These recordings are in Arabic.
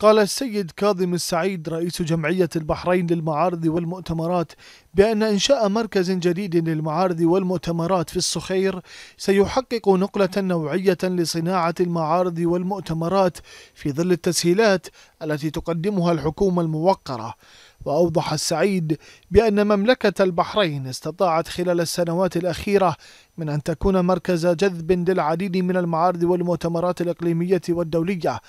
قال السيد كاظم السعيد رئيس جمعية البحرين للمعارض والمؤتمرات بأن إنشاء مركز جديد للمعارض والمؤتمرات في الصخير سيحقق نقلة نوعية لصناعة المعارض والمؤتمرات في ظل التسهيلات التي تقدمها الحكومة الموقرة وأوضح السعيد بأن مملكة البحرين استطاعت خلال السنوات الأخيرة من أن تكون مركز جذب للعديد من المعارض والمؤتمرات الإقليمية والدولية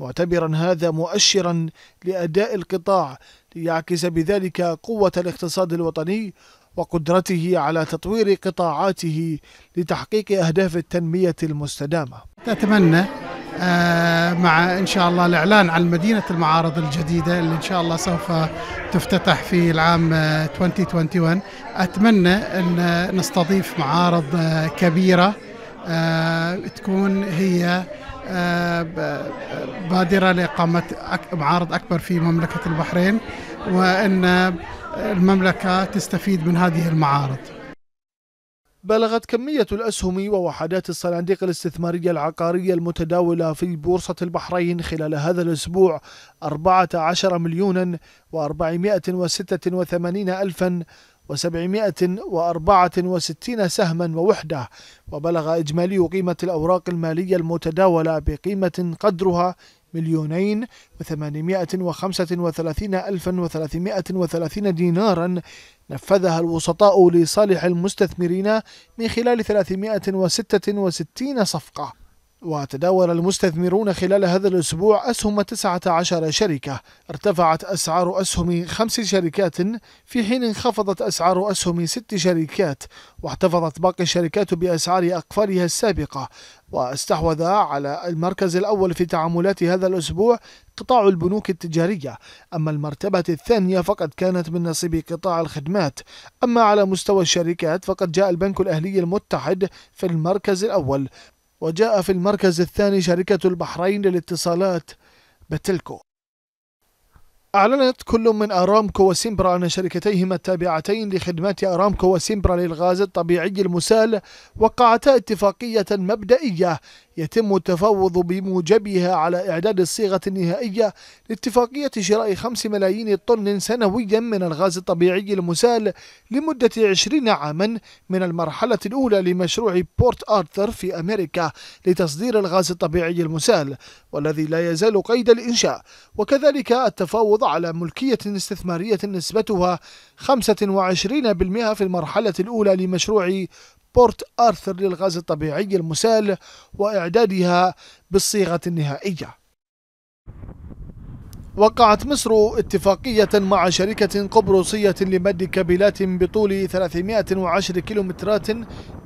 معتبرا هذا مؤشرا لأداء القطاع ليعكس بذلك قوة الاقتصاد الوطني وقدرته على تطوير قطاعاته لتحقيق أهداف التنمية المستدامة نتمنى آه، مع إن شاء الله الإعلان عن مدينة المعارض الجديدة اللي إن شاء الله سوف تفتتح في العام 2021 آه، أتمنى أن نستضيف معارض آه، كبيرة تكون هي آه، آه، بادرة لإقامة معارض أكبر في مملكة البحرين وأن المملكة تستفيد من هذه المعارض بلغت كمية الأسهم ووحدات الصناديق الاستثمارية العقارية المتداولة في بورصة البحرين خلال هذا الأسبوع 14 مليونا و486 ألفا وسبعمائة وأربعة وستين سهما ووحدة وبلغ إجمالي قيمة الأوراق المالية المتداولة بقيمة قدرها مليونين وثمانمائة وخمسة وثلاثين ألفا وثلاثمائة وثلاثين دينارا نفذها الوسطاء لصالح المستثمرين من خلال ثلاثمائة وستة وستين صفقة وتداول المستثمرون خلال هذا الأسبوع أسهم 19 شركة ارتفعت أسعار أسهم خمس شركات في حين انخفضت أسعار أسهم ست شركات واحتفظت باقي الشركات بأسعار أقفالها السابقة واستحوذ على المركز الأول في تعاملات هذا الأسبوع قطاع البنوك التجارية أما المرتبة الثانية فقد كانت من نصيب قطاع الخدمات أما على مستوى الشركات فقد جاء البنك الأهلي المتحد في المركز الأول وجاء في المركز الثاني شركة البحرين للاتصالات بتلكو أعلنت كل من أرامكو وسيمبرا أن شركتيهما التابعتين لخدمات أرامكو وسيمبرا للغاز الطبيعي المسال وقعتا اتفاقية مبدئية يتم التفاوض بموجبها على إعداد الصيغة النهائية لاتفاقية شراء 5 ملايين طن سنويا من الغاز الطبيعي المسال لمدة 20 عاما من المرحلة الأولى لمشروع بورت آرثر في أمريكا لتصدير الغاز الطبيعي المسال والذي لا يزال قيد الإنشاء وكذلك التفاوض على ملكية استثمارية نسبتها 25% في المرحلة الأولى لمشروع بورت آرثر للغاز الطبيعي المسال وإعدادها بالصيغة النهائية وقعت مصر اتفاقية مع شركة قبرصية لمد كابلات بطول 310 كيلومترات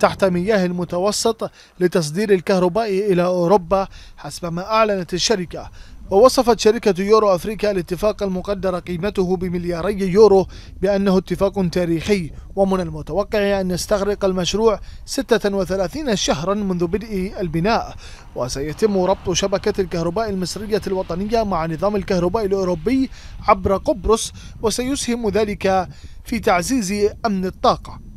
تحت مياه المتوسط لتصدير الكهرباء إلى أوروبا حسب ما أعلنت الشركة ووصفت شركة يورو أفريكا الاتفاق المقدر قيمته بملياري يورو بأنه اتفاق تاريخي ومن المتوقع أن يستغرق المشروع 36 شهرا منذ بدء البناء وسيتم ربط شبكة الكهرباء المصرية الوطنية مع نظام الكهرباء الأوروبي عبر قبرص وسيسهم ذلك في تعزيز أمن الطاقة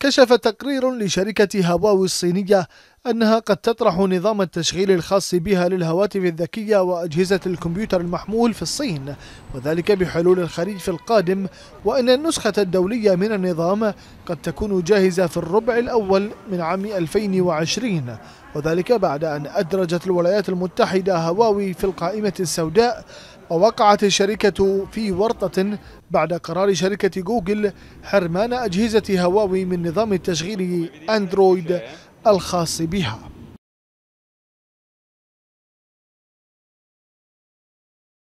كشف تقرير لشركة هواوي الصينية أنها قد تطرح نظام التشغيل الخاص بها للهواتف الذكية وأجهزة الكمبيوتر المحمول في الصين وذلك بحلول الخريف القادم وأن النسخة الدولية من النظام قد تكون جاهزة في الربع الأول من عام 2020 وذلك بعد أن أدرجت الولايات المتحدة هواوي في القائمة السوداء ووقعت الشركة في ورطة بعد قرار شركة جوجل حرمان أجهزة هواوي من نظام التشغيل أندرويد الخاص بها